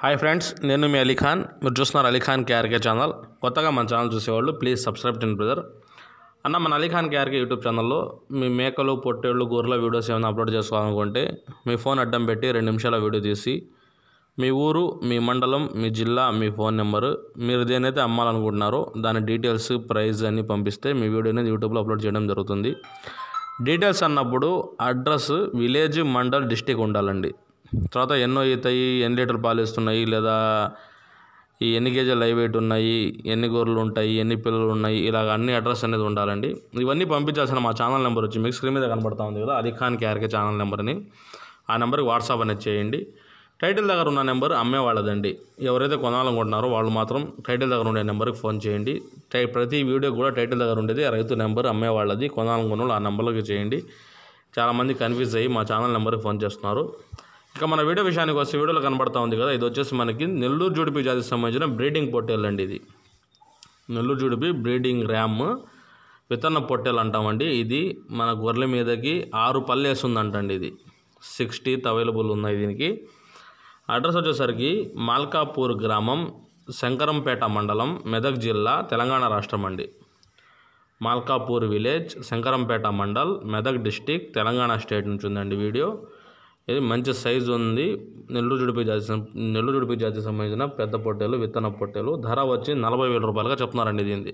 hi friends నేను మీ అలీఖాన్ మీరు చూస్తున్నారు అలీఖాన్ కేఆర్కే ఛానల్ కొత్తగా మన ఛానల్ చూసేవాళ్ళు ప్లీజ్ సబ్స్క్రైబ్ చేయండి బ్రదర్ అన్న మన అలీఖాన్ కేఆర్కే యూట్యూబ్ ఛానల్లో మీ మేకలు పొట్టేళ్ళు గొర్రెల వీడియోస్ ఏమైనా అప్లోడ్ చేసుకోవాలనుకుంటే మీ ఫోన్ అడ్డం పెట్టి రెండు నిమిషాల వీడియో తీసి మీ ఊరు మీ మండలం మీ జిల్లా మీ ఫోన్ నెంబరు మీరు దేనైతే అమ్మాలనుకుంటున్నారో దాని డీటెయిల్స్ ప్రైజ్ అన్ని పంపిస్తే మీ వీడియో అనేది యూట్యూబ్లో అప్లోడ్ చేయడం జరుగుతుంది డీటెయిల్స్ అన్నప్పుడు అడ్రస్ విలేజ్ మండల్ డిస్టిక్ ఉండాలండి తర్వాత ఎన్నో అవుతాయి ఎన్ని లీటర్ పాలు ఇస్తున్నాయి లేదా ఈ ఎన్ని కేజీలు లైవ్ వెయిట్ ఉన్నాయి ఎన్ని గొర్రెలు ఉంటాయి ఎన్ని పిల్లలు ఉన్నాయి ఇలాగ అన్ని అడ్రస్ అనేది ఉండాలండి ఇవన్నీ పంపించాల్సిన మా ఛానల్ నెంబర్ వచ్చి మీకు స్క్రీన్ మీద కనబడతా ఉంది కదా అది ఖాన్ క్యార్కే ఛానల్ నెంబర్ని ఆ నెంబర్కి వాట్సాప్ అనేది చేయండి టైటిల్ దగ్గర ఉన్న నెంబర్ అమ్మేవాళ్ళదండి ఎవరైతే కొనాలనుకుంటున్నారో వాళ్ళు మాత్రం టైటిల్ దగ్గర ఉండే నెంబర్కి ఫోన్ చేయండి టై ప్రతి వీడియో కూడా టైటిల్ దగ్గర ఉండేది రైతు నెంబర్ అమ్మేవాళ్ళది కొనాలనుకున్న వాళ్ళు ఆ నెంబర్లోకి చేయండి చాలామంది కన్ఫ్యూజ్ అయ్యి మా ఛానల్ నెంబర్కి ఫోన్ చేస్తున్నారు ఇక మన వీడియో విషయానికి వస్తే వీడియోలో కనబడతా ఉంది కదా ఇది వచ్చేసి మనకి నెల్లూరు జుడిపి జాతికి సంబంధించిన బ్రీడింగ్ పొట్టేల్ అండి ఇది నెల్లూరు జుడిపి బ్రీడింగ్ ర్యామ్ విత్తన పొట్టేలు అంటామండి ఇది మన గొర్రెల మీదకి ఆరు పళ్ళు వేస్తుందంటండి ఇది సిక్స్టీత్ అవైలబుల్ ఉన్నాయి దీనికి అడ్రస్ వచ్చేసరికి మాల్కాపూర్ గ్రామం శంకరంపేట మండలం మెదక్ జిల్లా తెలంగాణ రాష్ట్రం అండి Malkapur village Shankarampet mandal Medak district Telangana state నుంచి ఉందండి వీడియో ఇది మంచి సైజు ఉంది నెల్లూరు జుడిపి జాతి నెల్లూరు జుడిపి జాతికి సంబంధించిన పెద్ద పొట్టేలు విత్తన పొట్టేలు ధర వచ్చి నలభై వేల రూపాయలుగా చెప్తున్నారండి దీనిది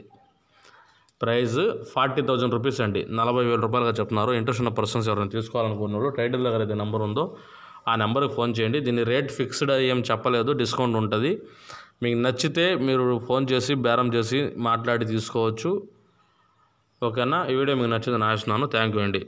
ప్రైస్ ఫార్టీ థౌజండ్ రూపీస్ అండి నలభై వేల రూపాయలుగా చెప్తున్నారు ఇంట్రెస్ట్ ఉన్న పర్సన్స్ ఎవరైనా తీసుకోవాలనుకున్నారు టైటిల్ దగ్గర అయితే నెంబర్ ఉందో ఆ నెంబర్కి ఫోన్ చేయండి దీన్ని రేట్ ఫిక్స్డ్ ఏం చెప్పలేదు డిస్కౌంట్ ఉంటుంది మీకు నచ్చితే మీరు ఫోన్ చేసి బేరం చేసి మాట్లాడి తీసుకోవచ్చు ఓకేనా ఈ వీడియో మీకు నచ్చింది నాశనాను థ్యాంక్ యూ అండి